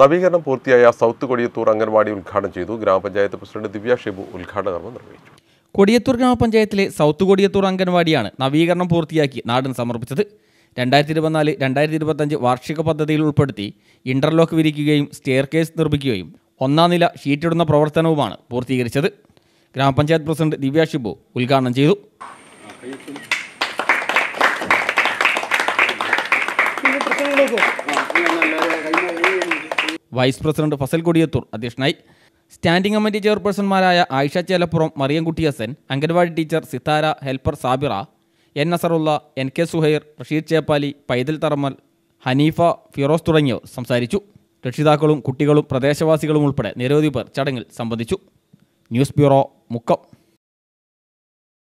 നവീകരണം പൂർത്തിയായ സൗത്ത് കൊടിയത്തൂർ അംഗൻവാടി ഉദ്ഘാടനം ചെയ്തു ഗ്രാമപഞ്ചായത്ത് പ്രസിഡന്റ് ദിവ്യ ഷിബു ഉദ്ഘാടന കർമ്മം നിർവഹിച്ചു കൊടിയത്തൂർ ഗ്രാമപഞ്ചായത്തിലെ സൗത്ത് കൊടിയത്തൂർ അംഗൻവാടിയാണ് നവീകരണം പൂർത്തിയാക്കി നാടിന് സമർപ്പിച്ചത് രണ്ടായിരത്തി ഇരുപത്തിനാല് രണ്ടായിരത്തി ഇരുപത്തഞ്ച് വാർഷിക പദ്ധതിയിൽ ഉൾപ്പെടുത്തി ഇന്റർലോക്ക് വിരിക്കുകയും സ്റ്റെയർ കേസ് നിർമ്മിക്കുകയും ഒന്നാം നില ഷീറ്റിടുന്ന പ്രവർത്തനവുമാണ് പൂർത്തീകരിച്ചത് ഗ്രാമപഞ്ചായത്ത് പ്രസിഡന്റ് ദിവ്യ ഷിബു ഉദ്ഘാടനം ചെയ്തു വൈസ് പ്രസിഡന്റ് ഫസൽ കൊടിയത്തൂർ അധ്യക്ഷനായി സ്റ്റാൻഡിംഗ് കമ്മിറ്റി ചെയർപേഴ്സൺമാരായ Ayisha Chelappuram Mariyamkutty Hasan anganwadi teacher Sithara helper Sabira N Asarulla N K Suhair Rasheed Cheppali Paithal Tharamal Haneefa Firoz തുടങ്ങിയവർ സംസാരിച്ചു രക്ഷിതാക്കളും കുട്ടികളും പ്രദേശവാസികളും ഉൾപ്പെടെ നിരവധി പേർ ചടങ്ങിൽ സംബന്ധിച്ചു ന്യൂസ് ബ്യൂറോ മുക്കം